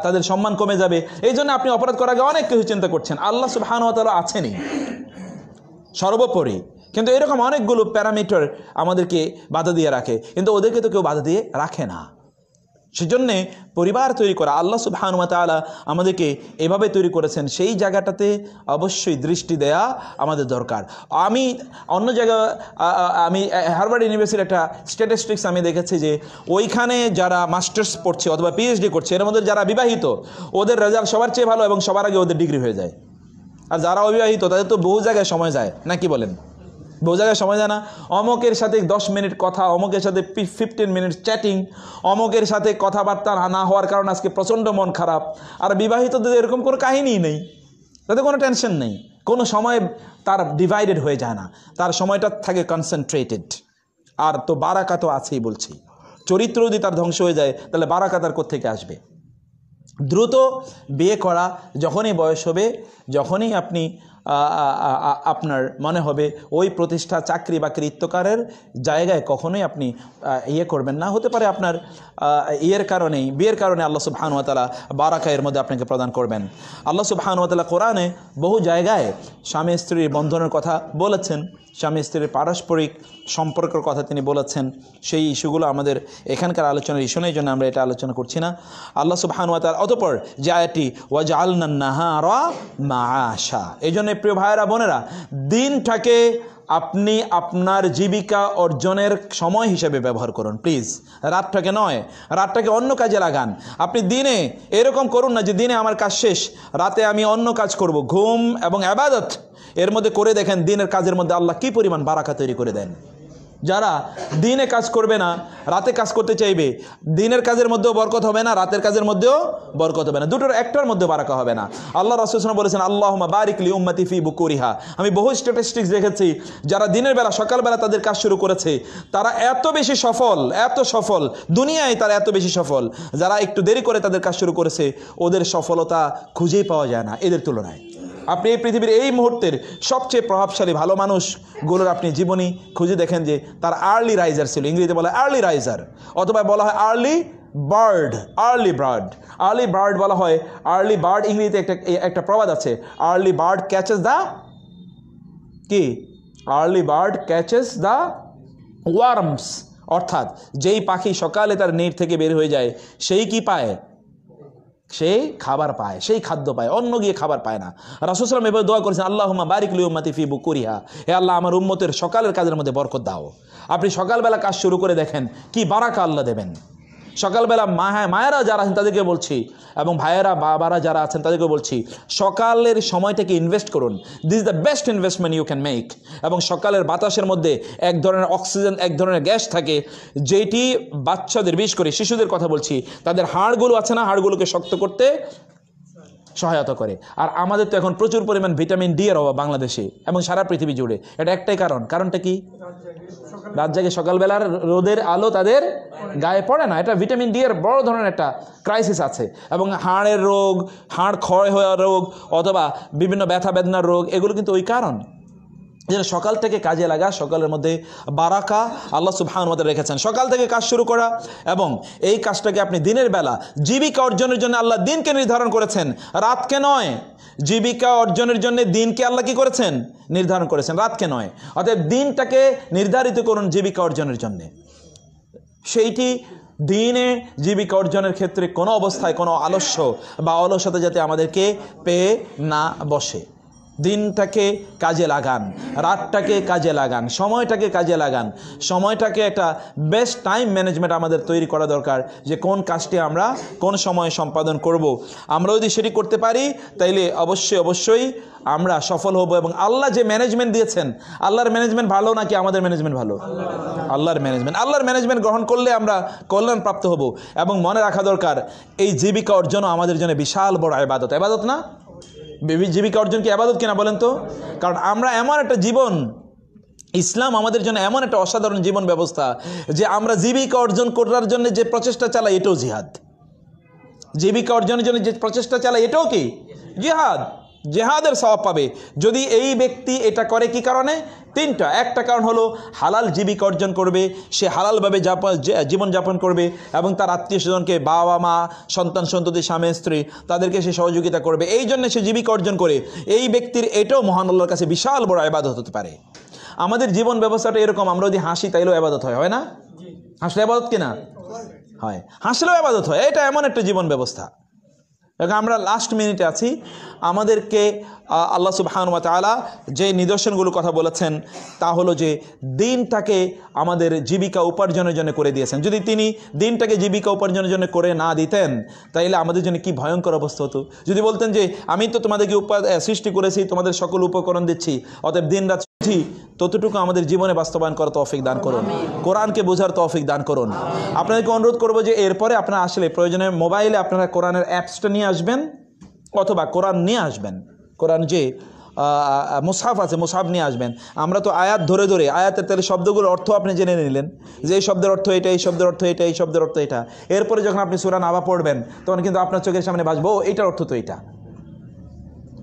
তাদের সম্মান কমে যাবে এই জন্য আপনি অপরাধ করার আগে অনেক কিছু চিন্তা করছেন আল্লাহ সুবাহানুয়াতালা আছেনই সর্বোপরি কিন্তু এরকম অনেকগুলো প্যারামিটার আমাদেরকে বাধা দিয়ে রাখে কিন্তু ওদেরকে তো কেউ বাধা দিয়ে রাখে না সেজন্যে পরিবার তৈরি করা আল্লাহ সুবাহানুমাতালা আমাদেরকে এভাবে তৈরি করেছেন সেই জায়গাটাতে অবশ্যই দৃষ্টি দেয়া আমাদের দরকার আমি অন্য জায়গা আমি হার্ভার্ড ইউনিভার্সিটির একটা স্ট্যাটিস্টিক্স আমি দেখেছি যে ওইখানে যারা মাস্টার্স পড়ছে অথবা পিএইচডি করছে এর মধ্যে যারা বিবাহিত ওদের রেজাল্ট সবার চেয়ে ভালো এবং সবার আগে ওদের ডিগ্রি হয়ে যায় আর যারা অবিবাহিত তাদের তো বহু জায়গায় সময় যায় নাকি বলেন বোঝা যায় সময় জানা অমকের সাথে দশ মিনিট কথা অমকের সাথে ফিফটিন মিনিট চ্যাটিং অমকের সাথে কথাবার্তা না হওয়ার কারণে আজকে প্রচণ্ড মন খারাপ আর বিবাহিতদের এরকম কোনো কাহিনীই নেই তাতে কোনো টেনশন নেই কোনো সময় তার ডিভাইডেড হয়ে যায় না তার সময়টা থাকে কনসেন্ট্রেটেড আর তো বারাকা তো আছেই বলছি চরিত্র যদি তার ধ্বংস হয়ে যায় তাহলে বারাকা তার কোথেকে আসবে দ্রুত বিয়ে করা যখনই বয়স হবে যখনই আপনি আপনার মনে হবে ওই প্রতিষ্ঠা চাকরি বা কৃত্যকারের জায়গায় কখনোই আপনি ইয়ে করবেন না হতে পারে আপনার ইয়ের কারণেই বিয়ের কারণে আল্লাহ সুবহানুয়াতালা বারাকা এর মধ্যে আপনাকে প্রদান করবেন আল্লাহ সুবহানুয়াতালা কোরআনে বহু জায়গায় স্বামী স্ত্রীর বন্ধনের কথা বলেছেন স্বামী স্ত্রীর পারস্পরিক সম্পর্কের কথা তিনি বলেছেন সেই ইস্যুগুলো আমাদের এখানকার আলোচনার ইস্যু নেই জন্য আমরা এটা আলোচনা করছি না আল্লাহ সুবাহানুয়াতার অতপর যে আয়াটি ওয়াজ আলনাহা রা মা আশা এই জন্য প্রিয় ভাইয়েরা বোনেরা দিনটাকে আপনি আপনার জীবিকা অর্জনের সময় হিসেবে ব্যবহার করুন প্লিজ রাতটাকে নয় রাতটাকে অন্য কাজে লাগান আপনি দিনে এরকম করুন না যে দিনে আমার কাজ শেষ রাতে আমি অন্য কাজ করব ঘুম এবং আবাদত এর মধ্যে করে দেখেন দিনের কাজের মধ্যে আল্লাহ কি পরিমাণ বারাকা তৈরি করে দেন যারা দিনে কাজ করবে না রাতে কাজ করতে চাইবে দিনের কাজের মধ্যেও বরকত হবে না রাতের কাজের মধ্যেও বরকত হবে না দুটোর একটার মধ্যে বারাকা হবে না আল্লাহ রাসুসনা বলেছেন আল্লাহ বারিকলি উম্মাতি ফি বুকুরিহা আমি বহু স্ট্যাটিস্টিক্স দেখেছি যারা দিনের বেলা সকালবেলা তাদের কাজ শুরু করেছে তারা এত বেশি সফল এত সফল দুনিয়ায় তারা এত বেশি সফল যারা একটু দেরি করে তাদের কাজ শুরু করেছে ওদের সফলতা খুঁজেই পাওয়া যায় না এদের তুলনায় আপনি এই পৃথিবীর এই মুহূর্তের সবচেয়ে প্রভাবশালী ভালো মানুষগুলোর আপনি জীবনী খুঁজে দেখেন যে তার আর্লি রাইজার ছিল ইংরেজিতে বলা হয় আর্লি রাইজার অথবা বলা হয় early bird early bird early bird বলা হয় আর্লি বার্ড ইংরেজিতে একটা একটা প্রবাদ আছে আর্লি বার্ড ক্যাচেস দ্য কি early bird catches the worms অর্থাৎ যেই পাখি সকালে তার নেট থেকে বের হয়ে যায় সেই কি পায় সে খাবার পায় সেই খাদ্য পায় অন্য গিয়ে খাবার পায় না রাসুসলাম এবার দোয়া করেছেন আল্লাহ বারিক লিউমাতি ফি বুকুরিহা হে আল্লাহ আমার উম্মতের সকালের কাজের মধ্যে বরকত দাও আপনি সকালবেলা কাজ শুরু করে দেখেন কি বারাকা আল্লাহ দেবেন সকালবেলা মা হ্যাঁ, মায়েরা যারা আছেন তাদেরকে বলছি এবং ভাইয়েরা বাবারা যারা আছেন তাদেরকে বলছি সকালের সময়টাকে ইনভেস্ট করুন this the best investment you can make এবং সকালের বাতাসের মধ্যে এক ধরনের অক্সিজেন এক ধরনের গ্যাস থাকে যেটি বাচ্চাদের বিশেষ করে শিশুদের কথা বলছি তাদের হাড়গুলো আছে না হাড়গুলোকে শক্ত করতে সহায়তা করে আর আমাদের তো এখন প্রচুর পরিমাণ ভিটামিন ডি এর অভাব বাংলাদেশে এবং সারা পৃথিবী জুড়ে এটা একটাই কারণ কারণটা কি রাত জাগে সকালবেলার রোদের আলো তাদের গায়ে পড়ে না এটা ভিটামিন ডি এর বড় ধরনের একটা ক্রাইসিস আছে এবং হাড়ের রোগ হাড় ক্ষয় হওয়ার রোগ অথবা বিভিন্ন ব্যথা বেদনার রোগ এগুলো কিন্তু ওই কারণ যেন সকাল থেকে কাজে লাগা সকালের মধ্যে বারাকা আল্লাহ সুবহান মধ্যে রেখেছেন সকাল থেকে কাজ শুরু করা এবং এই কাজটাকে আপনি দিনের বেলা জীবিকা অর্জনের জন্য আল্লাহ দিনকে নির্ধারণ করেছেন রাতকে নয় জীবিকা অর্জনের জন্য দিনকে আল্লাহ কি করেছেন নির্ধারণ করেছেন রাতকে নয় অতএব দিনটাকে নির্ধারিত করুন জীবিকা অর্জনের জন্যে সেইটি দিনে জীবিকা অর্জনের ক্ষেত্রে কোনো অবস্থায় কোনো আলস্য বা অলস্যতা যাতে আমাদেরকে পেয়ে না বসে দিনটাকে কাজে লাগান রাতটাকে কাজে লাগান সময়টাকে কাজে লাগান সময়টাকে একটা বেস্ট টাইম ম্যানেজমেন্ট আমাদের তৈরি করা দরকার যে কোন কাজটি আমরা কোন সময়ে সম্পাদন করব। আমরা যদি সেটি করতে পারি তাইলে অবশ্যই অবশ্যই আমরা সফল হব এবং আল্লাহ যে ম্যানেজমেন্ট দিয়েছেন আল্লাহর ম্যানেজমেন্ট ভালো নাকি আমাদের ম্যানেজমেন্ট ভালো আল্লাহর ম্যানেজমেন্ট আল্লাহর ম্যানেজমেন্ট গ্রহণ করলে আমরা কল্যাণ প্রাপ্ত হব এবং মনে রাখা দরকার এই জীবিকা অর্জন আমাদের জন্য বিশাল বড় আবাদত আবাদত না জীবিকা অর্জন কি আবাদত কিনা বলেন তো কারণ আমরা এমন একটা জীবন ইসলাম আমাদের জন্য এমন একটা অসাধারণ জীবন ব্যবস্থা যে আমরা জীবিকা অর্জন করার জন্য যে প্রচেষ্টা চালাই এটাও জিহাদ জীবিকা অর্জনের জন্য যে প্রচেষ্টা চালাই এটাও কি জিহাদ জেহাদের স্বভাব পাবে যদি এই ব্যক্তি এটা করে কি কারণে তিনটা একটা কারণ হলো হালাল জীবিকা অর্জন করবে সে হালালভাবে যাপন জীবনযাপন করবে এবং তার আত্মীয় স্বজনকে বাবা মা সন্তান সন্ততি স্বামী স্ত্রী তাদেরকে সে সহযোগিতা করবে এই জন্য সে জীবিকা অর্জন করে এই ব্যক্তির এটাও মহান আল্লাহর কাছে বিশাল বড় আবাদত হতে পারে আমাদের জীবন ব্যবস্থাটা এরকম আমরা যদি হাসি তাইলেও আবাদত হয় হয় না হাসলে আবাদত কিনা হয় হাসলেও আবাদত হয় এটা এমন একটা জীবন ব্যবস্থা আমরা লাস্ট মিনিটে আছি আমাদেরকে আল্লাহ সুবহানুয়া তালা যে নিদর্শনগুলোর কথা বলেছেন তা হলো যে দিনটাকে আমাদের জীবিকা উপার্জনের জন্য করে দিয়েছেন যদি তিনি দিনটাকে জীবিকা উপার্জনের জন্য করে না দিতেন তাইলে আমাদের জন্য কি ভয়ঙ্কর অবস্থা হতো যদি বলতেন যে আমি তো তোমাদেরকে উপা সৃষ্টি করেছি তোমাদের সকল উপকরণ দিচ্ছি অতএব দিন রাত ছুটি ততটুকু আমাদের জীবনে বাস্তবায়ন করার তৌফিক দান করুন কোরআনকে বোঝার তৌফিক দান করুন আপনাদেরকে অনুরোধ করবো যে এরপরে আপনারা আসলে প্রয়োজনে মোবাইলে আপনারা কোরআনের অ্যাপসটা নিয়ে আসবেন অথবা কোরআন নিয়ে আসবেন কোরআন যে মুসাফ আছে মুসাফ নিয়ে আসবেন আমরা তো আয়াত ধরে ধরে আয়াতের তাহলে শব্দগুলোর অর্থ আপনি জেনে নিলেন যে এই শব্দের অর্থ এটা এই শব্দের অর্থ এটা এই শব্দের অর্থ এটা এরপরে যখন আপনি সুরান আবা পড়বেন তখন কিন্তু আপনার চোখের সামনে বাসবো এটার অর্থ তো এটা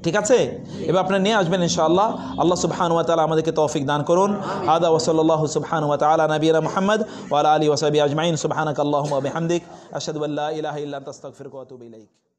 ঠিক আছে এবার আপনার নিয়ে আসবেন ইনশাআল্লাহ আল্লাহ সুবহান ওয়া তালা আমাদেরকে তৌফিক দান করুন আদা ওসল্লাহ সুবহান ওয়া তালা নবীরা মোহাম্মদ ওয়ালা আলী ওসাবি আজমাইন সুবহানক আল্লাহ হামদিক আসাদুল্লাহ ইলাহ ইল্লা তাস্তাগফিরুকা ওয়া আতুবু ইলাইক